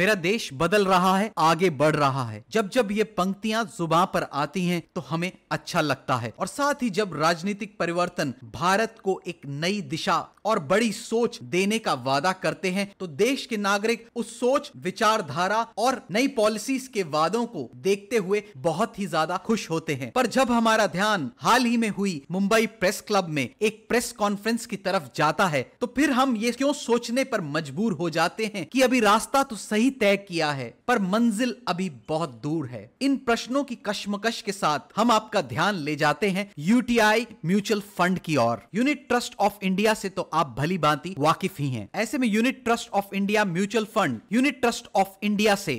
मेरा देश बदल रहा है आगे बढ़ रहा है जब जब ये पंक्तियां जुबा पर आती हैं तो हमें अच्छा लगता है और साथ ही जब राजनीतिक परिवर्तन भारत को एक नई दिशा और बड़ी सोच देने का वादा करते हैं तो देश के नागरिक उस सोच विचारधारा और नई पॉलिसीज के वादों को देखते हुए बहुत ही ज्यादा खुश होते हैं पर जब हमारा ध्यान हाल ही में हुई मुंबई प्रेस क्लब में एक प्रेस कॉन्फ्रेंस की तरफ जाता है तो फिर हम ये क्यों सोचने पर मजबूर हो जाते हैं कि अभी रास्ता तो सही भी तय किया है पर मंजिल अभी बहुत दूर है इन प्रश्नों की कश्मकश के साथ हम आपका ध्यान ले जाते हैं यूटीआई म्यूचुअल फंड की ओर यूनिट ट्रस्ट ऑफ इंडिया से तो आप भली बांति वाकिफ ही हैं ऐसे में Unit Trust of India mutual fund Unit Trust of India से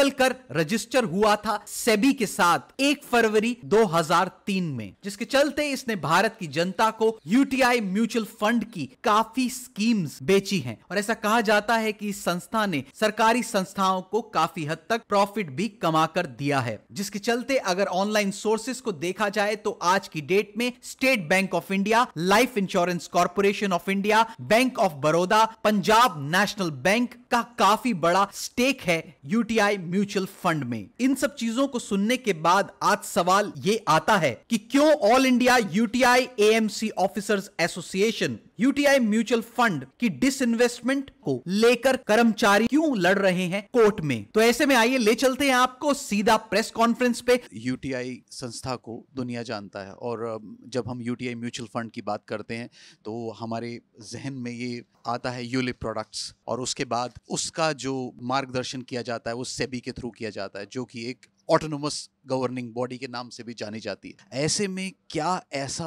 कर रजिस्टर हुआ था सेबी के साथ एक फरवरी दो में जिसके चलते इसने भारत की जनता को यूटीआई म्यूचुअल फंड की काफी स्कीम्स बेची हैं और ऐसा कहा जाता है कि इस संस्था ने सरकारी बड़ी संस्थाओं को काफी हद तक प्रॉफिट भी कमा कर दिया है जिसके चलते अगर ऑनलाइन सोर्सेस को देखा जाए तो आज की डेट में State Bank of India Life Insurance Corporation of India Bank of Baroda Punjab National Bank का काफी बड़ा स्टेक है यूटीआई म्यूचुअल फंड में इन सब चीजों को सुनने के बाद आज सवाल ये आता है कि क्यों All India UTI AMC Officers Association UTI mutual fund की डिसइन्वेस्टमेंट को लेकर कर्मचारी क्यों लड़ रहे हैं कोर्ट में तो ऐसे में आइए ले चलते हैं आपको सीधा प्रेस कॉन्फ्रेंस पे यूटीआई संस्था को दुनिया जानता है और जब हम यूटीआई म्यूचुअल फंड की बात करते हैं तो हमारे जहन में ये आता है यूलिप प्रोडक्ट्स और उसके बाद उसका जो मार्गदर्शन किया जाता है वो सेबी के थ्रू किया जाता है जो कि एक ऑटोनोमस गवर्निंग बॉडी के नाम से भी जानी जाती है ऐसे में क्या ऐसा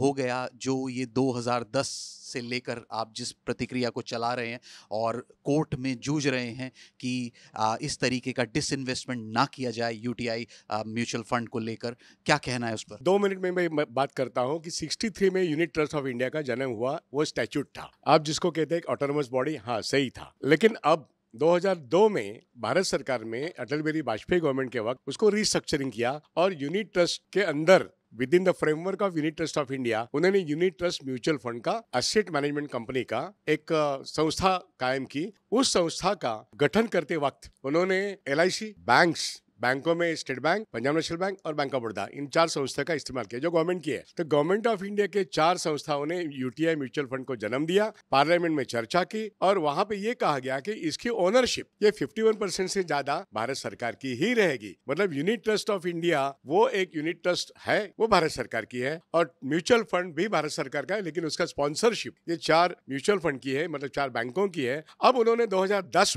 हो गया जो ये 2010 से लेकर आप जिस प्रतिक्रिया को चला रहे हैं और कोर्ट में जूझ रहे हैं कि इस तरीके का डिसइन्वेस्टमेंट ना किया जाए यूटीआई म्यूचुअल फंड को लेकर क्या कहना है उस पर दो मिनट में मैं बात करता हूँ कि 63 में यूनिट ट्रस्ट ऑफ इंडिया का जन्म हुआ वो स्टैच्यूट था आप जिसको कहते हैं ऑटोनोमस बॉडी हाँ सही था लेकिन अब 2002 में भारत सरकार में अटल बिहारी वाजपेयी गवर्नमेंट के वक्त उसको रिस्ट्रक्चरिंग किया और यूनिट ट्रस्ट के अंदर within the framework of Unit Trust of India उन्होंने यूनिट ट्रस्ट म्यूचुअल फंड का असेट मैनेजमेंट कंपनी का एक संस्था कायम की उस संस्था का गठन करते वक्त उन्होंने एल बैंक बैंकों में State Bank Punjab National Bank और बैंक ऑफ बड़ौदा इन चार संस्था का इस्तेमाल किया जो गवर्नमेंट की है तो गवर्नमेंट ऑफ इंडिया के चार संस्थाओं ने यूटीआई म्यूचुअल फंड को जन्म दिया पार्लियामेंट में चर्चा की और वहाँ पे ये कहा गया की इसकी ओनरशिप ये फिफ्टी से ज्यादा भारत सरकार की ही रहेगी मतलब यूनिट ट्रस्ट ऑफ इंडिया वो एक यूनिट ट्रस्ट है वो भारत सरकार की है और म्यूचुअल फंड भी भारत सरकार का है लेकिन उसका स्पॉन्सरशिप ये चार म्यूचुअल फंड की है मतलब चार बैंकों की है अब उन्होंने दो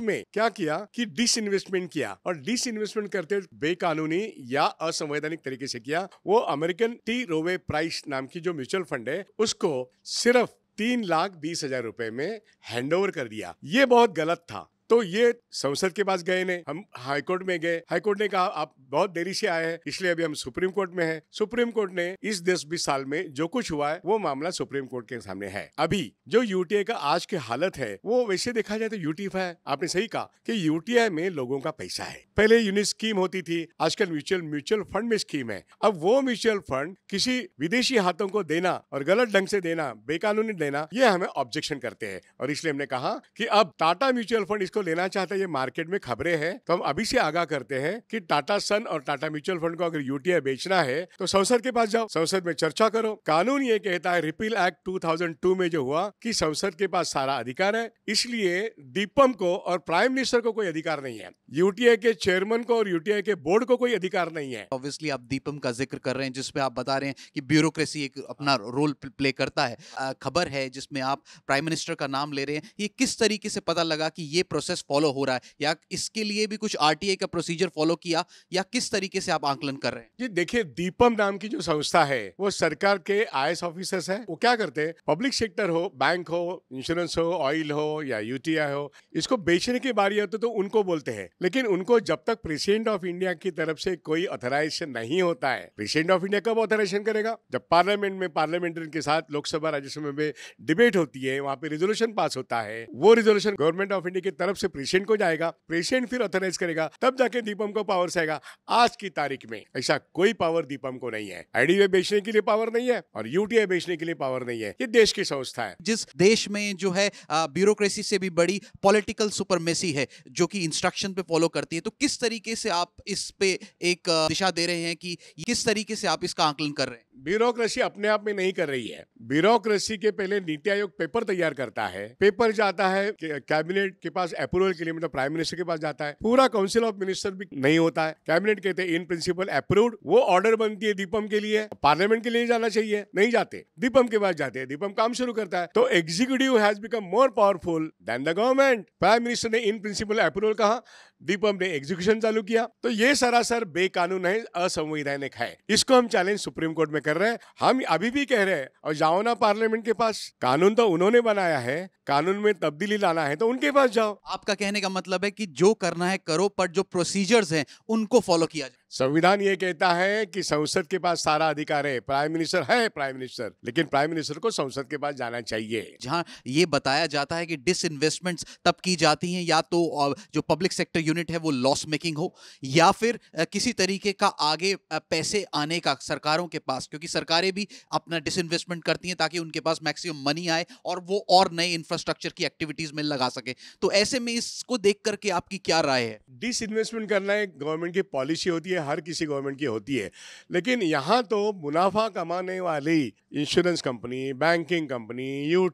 में क्या किया कि डिस इन्वेस्टमेंट किया और डिस इन्वेस्टमेंट करते के बेकानूनी या असंवैधानिक तरीके से किया वो अमेरिकन टी रोवे प्राइस नाम की जो म्यूचुअल फंड है उसको सिर्फ तीन लाख बीस हजार रुपए में हैंडओवर कर दिया ये बहुत गलत था तो ये संसद के पास गए ने हम हाईकोर्ट में गए हाईकोर्ट ने कहा आप बहुत देरी से आए हैं इसलिए अभी हम सुप्रीम कोर्ट में हैं सुप्रीम कोर्ट ने इस दस बीस साल में जो कुछ हुआ है वो मामला सुप्रीम कोर्ट के सामने है अभी जो यूटीए का आज की हालत है वो वैसे देखा जाए तो यूटी है आपने सही कहा कि यूटीआई में लोगों का पैसा है पहले यूनिट स्कीम होती थी आजकल म्यूचुअल म्यूचुअल फंड में स्कीम है अब वो म्यूचुअल फंड किसी विदेशी हाथों को देना और गलत ढंग से देना बेकानूनी देना ये हमें ऑब्जेक्शन करते हैं और इसलिए हमने कहा कि अब टाटा म्यूचुअल फंड जिसको लेना चाहते हैं ये मार्केट में खबरें हैं तो हम अभी से आगाह करते हैं कि टाटा सन और टाटा म्यूचुअल फंड को अगर यूटीआई बेचना है तो संसद के पास जाओ संसद में चर्चा करो कानून ये कहता है रिपील एक्ट 2002 में जो हुआ कि संसद के पास सारा अधिकार है इसलिए दीपम को और प्राइम मिनिस्टर को कोई अधिकार नहीं है यूटीआई के चेयरमैन को और यूटीआई के बोर्ड को कोई अधिकार नहीं है ऑब्वियसली आप दीपम का जिक्र कर रहे हैं जिसमें आप बता रहे हैं कि ब्यूरोक्रेसी एक अपना रोल प्ले करता है खबर है जिसमें आप प्राइम मिनिस्टर का नाम ले रहे हैं ये किस तरीके से पता लगा कि ये प्रोसेस प्रोसेस फॉलो हो रहा है या इसके लिए भी कुछ आर का प्रोसीजर फॉलो किया या किस तरीके से आप आंकलन कर रहे हैं जी देखिए दीपम नाम की जो संस्था है वो सरकार के आई ऑफिसर्स है वो क्या करते हैं पब्लिक सेक्टर हो बैंक हो इंश्योरेंस हो ऑयल हो या यूटीआई हो इसको बेचने की बारी होती तो उनको बोलते हैं लेकिन उनको जब तक प्रेसिडेंट ऑफ इंडिया की तरफ से कोई ऑथराइजेशन नहीं होता है प्रेसिडेंट ऑफ इंडिया कब ऑथराइजेशन करेगा जब पार्लियामेंट में पार्लियामेंटरियन के साथ लोकसभा राज्यसभा में डिबेट होती है वहाँ पे रेजोल्यूशन पास होता है वो रेजोल्यूशन गवर्नमेंट ऑफ इंडिया की तरफ तरफ से पेशेंट को जाएगा पेशेंट फिर ऑथोराइज करेगा तब जाके दीपम को पावर से आएगा आज की तारीख में ऐसा कोई पावर दीपम को नहीं है आईडीए बेचने के लिए पावर नहीं है और यूटीआई बेचने के लिए पावर नहीं है ये देश की संस्था है जिस देश में जो है ब्यूरोक्रेसी से भी बड़ी पॉलिटिकल सुपरमेसी है जो कि इंस्ट्रक्शन पे फॉलो करती है तो किस तरीके से आप इस पे एक दिशा दे रहे हैं कि किस तरीके से आप इसका आकलन कर रहे हैं ब्यूरोक्रेसी अपने आप में नहीं कर रही है ब्यूरोक्रेसी के पहले नीति आयोग पेपर तैयार करता है पेपर जाता है कैबिनेट के पास अप्रूवल के लिए मतलब प्राइम मिनिस्टर के पास जाता है पूरा काउंसिल ऑफ मिनिस्टर भी नहीं होता है कैबिनेट कहते हैं इन प्रिंसिपल अप्रूव वो ऑर्डर बनती है दीपम के लिए पार्लियामेंट के लिए जाना चाहिए नहीं जाते दीपम के पास जाते हैं दीपम काम शुरू करता है तो executive has become more powerful than the government prime minister ने इन प्रिंसिपल अप्रूवल कहा दीपम ने एग्जीक्यूशन चालू किया तो ये सरासर बेकानून है असंवैधानिक है इसको हम चैलेंज सुप्रीम कोर्ट में कर रहे हैं हम अभी भी कह रहे हैं और जाओ ना पार्लियामेंट के पास कानून तो उन्होंने बनाया है कानून में तब्दीली लाना है तो उनके पास जाओ आपका कहने का मतलब है कि जो करना है करो पर जो प्रोसीजर्स हैं उनको फॉलो किया जाए संविधान ये कहता है कि संसद के पास सारा अधिकार है प्राइम मिनिस्टर है प्राइम मिनिस्टर लेकिन प्राइम मिनिस्टर को संसद के पास जाना चाहिए जहाँ ये बताया जाता है कि डिस इन्वेस्टमेंट तब की जाती है या तो जो पब्लिक सेक्टर यूनिट है वो लॉस मेकिंग हो या फिर किसी तरीके का आगे पैसे आने का सरकारों के पास क्योंकि सरकारें भी अपना डिस करती हैं ताकि उनके पास मैक्सिमम मनी आए और वो और नए इंफ्रा इंफ्रास्ट्रक्चर की एक्टिविटीज में लगा सके तो ऐसे में इसको देख करके आपकी क्या राय है डिस इन्वेस्टमेंट करना एक गवर्नमेंट की पॉलिसी होती है हर किसी गवर्नमेंट की होती है लेकिन यहाँ तो मुनाफा कमाने वाली इंश्योरेंस कंपनी बैंकिंग कंपनी यू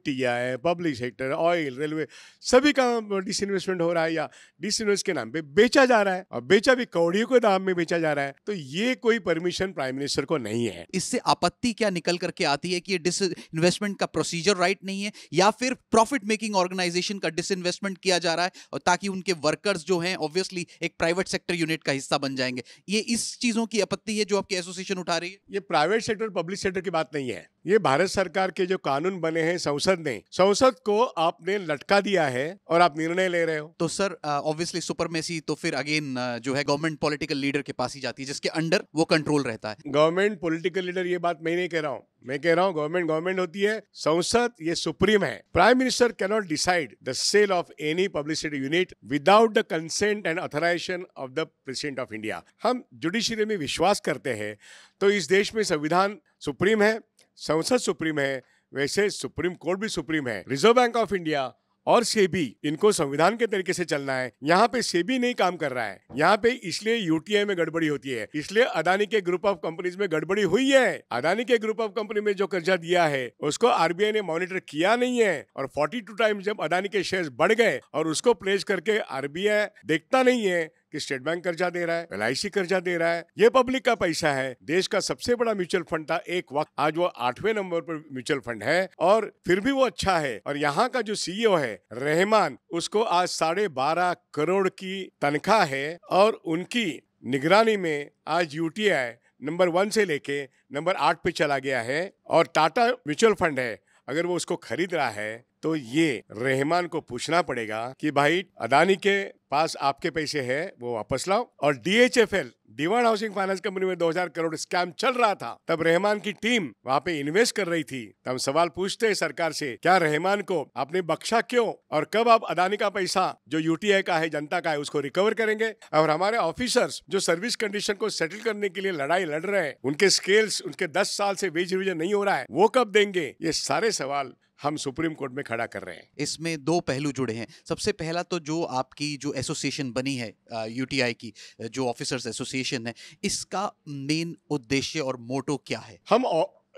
पब्लिक सेक्टर ऑयल रेलवे सभी का डिस इन्वेस्टमेंट हो रहा है या डिस इन्वेस्ट के नाम पर बेचा जा रहा है और बेचा भी कौड़ियों के दाम में बेचा जा रहा है तो ये कोई परमिशन प्राइम मिनिस्टर को नहीं है इससे आपत्ति क्या निकल करके आती है कि डिस इन्वेस्टमेंट का प्रोसीजर राइट नहीं है या फिर प्रॉफिट प्रॉफिट मेकिंग ऑर्गेनाइजेशन का डिसइन्वेस्टमेंट किया जा रहा है और ताकि उनके वर्कर्स जो हैं ऑब्वियसली एक प्राइवेट सेक्टर यूनिट का हिस्सा बन जाएंगे ये इस चीज़ों की आपत्ति है जो आपकी एसोसिएशन उठा रही है ये प्राइवेट सेक्टर पब्लिक सेक्टर की बात नहीं है ये भारत सरकार के जो कानून बने हैं संसद ने संसद को आपने लटका दिया है और आप निर्णय ले रहे हो तो सर ऑब्वियसली सुपरमेसी तो फिर अगेन जो है गवर्नमेंट पॉलिटिकल लीडर के पास ही जाती है जिसके अंडर वो कंट्रोल रहता है गवर्नमेंट पॉलिटिकल लीडर ये बात मैं नहीं कह रहा हूँ मैं कह रहा हूँ गवर्नमेंट गवर्नमेंट होती है संसद ये सुप्रीम है prime minister cannot decide the sale of any publicity unit without the consent and authorisation of the President of India हम जुडिशियरी में विश्वास करते हैं तो इस देश में संविधान सुप्रीम है संसद सुप्रीम है वैसे सुप्रीम कोर्ट भी सुप्रीम है रिजर्व बैंक ऑफ इंडिया और सेबी इनको संविधान के तरीके से चलना है यहाँ पे सेबी नहीं काम कर रहा है यहाँ पे इसलिए यूटीआई में गड़बड़ी होती है इसलिए अदानी के ग्रुप ऑफ कंपनीज में गड़बड़ी हुई है अदानी के ग्रुप ऑफ कंपनी में जो कर्जा दिया है उसको आरबीआई ने मॉनिटर किया नहीं है और फोर्टी टू टाइम जब अदानी के शेयर बढ़ गए और उसको प्लेस करके आरबीआई देखता नहीं है कि स्टेट बैंक कर्जा दे रहा है एल कर्जा दे रहा है ये पब्लिक का पैसा है देश का सबसे बड़ा म्यूचुअल फंड था एक वक्त आज वो आठवें नंबर पर म्यूचुअल फंड है और फिर भी वो अच्छा है और यहाँ का जो सीईओ e है रहमान उसको आज साढ़े बारह करोड़ की तनख्वाह है और उनकी निगरानी में आज यूटीआई नंबर वन से लेके नंबर आठ पे चला गया है और टाटा म्यूचुअल फंड है अगर वो उसको खरीद रहा है तो ये रहमान को पूछना पड़ेगा कि भाई अदानी के पास आपके पैसे है वो वापस लाओ और DHFL Dewan Housing Finance company में 2000 करोड़ स्कैम चल रहा था तब रहमान की टीम वहाँ पे इन्वेस्ट कर रही थी तब सवाल पूछते हैं सरकार से क्या रहमान को आपने बख्शा क्यों और कब आप अदानी का पैसा जो यूटीआई का है जनता का है उसको रिकवर करेंगे और हमारे ऑफिसर्स जो सर्विस कंडीशन को सेटल करने के लिए लड़ाई लड़ रहे हैं उनके स्केल्स उनके दस साल से वेज रिविजन नहीं हो रहा है वो कब देंगे ये सारे सवाल हम सुप्रीम कोर्ट में खड़ा कर रहे हैं इसमें दो पहलू जुड़े हैं सबसे पहला तो जो आपकी जो एसोसिएशन बनी है यूटीआई की जो ऑफिसर्स एसोसिएशन है इसका मेन उद्देश्य और मोटो क्या है हम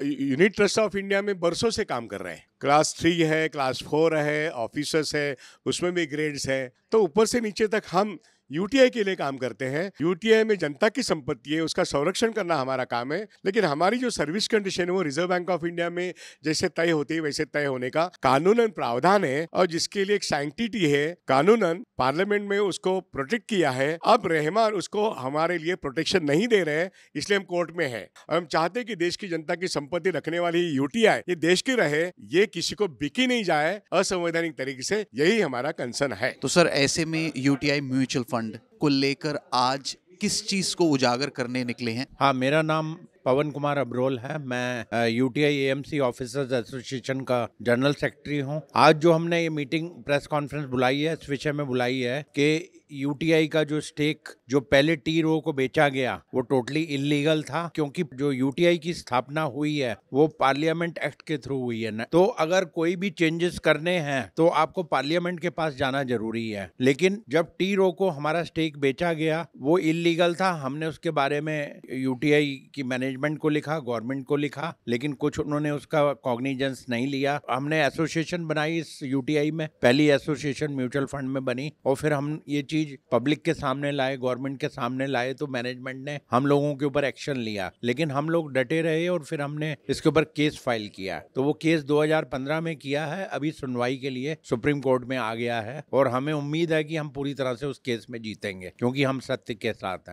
यूनिट ट्रस्ट ऑफ इंडिया में बरसों से काम कर रहे हैं क्लास थ्री है क्लास फोर है ऑफिसर्स है उसमें भी ग्रेड्स है तो ऊपर से नीचे तक हम यूटीआई के लिए काम करते हैं यूटीआई में जनता की संपत्ति है उसका संरक्षण करना हमारा काम है लेकिन हमारी जो सर्विस कंडीशन है वो रिजर्व बैंक ऑफ इंडिया में जैसे तय होती है वैसे तय होने का कानूनन प्रावधान है और जिसके लिए एक सैंक्टिटी है कानूनन पार्लियामेंट में उसको प्रोटेक्ट किया है अब रहमान उसको हमारे लिए प्रोटेक्शन नहीं दे रहे हैं इसलिए हम कोर्ट में है और हम चाहते हैं कि देश की जनता की संपत्ति रखने वाली यूटीआई ये देश की रहे ये किसी को बिकी नहीं जाए असंवैधानिक तरीके से यही हमारा कंसर्न है तो सर ऐसे में यूटीआई म्यूचुअल फंड फंड को लेकर आज किस चीज को उजागर करने निकले हैं हाँ मेरा नाम पवन कुमार अब्रोल है मैं U T I M C officers association का जनरल सेक्रेटरी हूँ आज जो हमने ये मीटिंग प्रेस कॉन्फ्रेंस बुलाई है इस विषय में बुलाई है कि यूटीआई का जो स्टेक जो पहले टी रो को बेचा गया वो टोटली इलीगल था क्योंकि जो यूटीआई की स्थापना हुई है वो पार्लियामेंट एक्ट के थ्रू हुई है ना तो अगर कोई भी चेंजेस करने हैं तो आपको पार्लियामेंट के पास जाना जरूरी है लेकिन जब टी रो को हमारा स्टेक बेचा गया वो इलीगल था हमने उसके बारे में यूटीआई की मैनेजमेंट को लिखा गवर्नमेंट को लिखा लेकिन कुछ उन्होंने उसका कॉग्निजेंस नहीं लिया हमने एसोसिएशन बनाई इस यूटीआई में पहली एसोसिएशन म्यूचुअल फंड में बनी और फिर हम ये चीज चीज पब्लिक के सामने लाए गवर्नमेंट के सामने लाए तो मैनेजमेंट ने हम लोगों के ऊपर एक्शन लिया लेकिन हम लोग डटे रहे और फिर हमने इसके ऊपर केस फाइल किया तो वो केस 2015 में किया है अभी सुनवाई के लिए सुप्रीम कोर्ट में आ गया है और हमें उम्मीद है कि हम पूरी तरह से उस केस में जीतेंगे क्योंकि हम सत्य के साथ हैं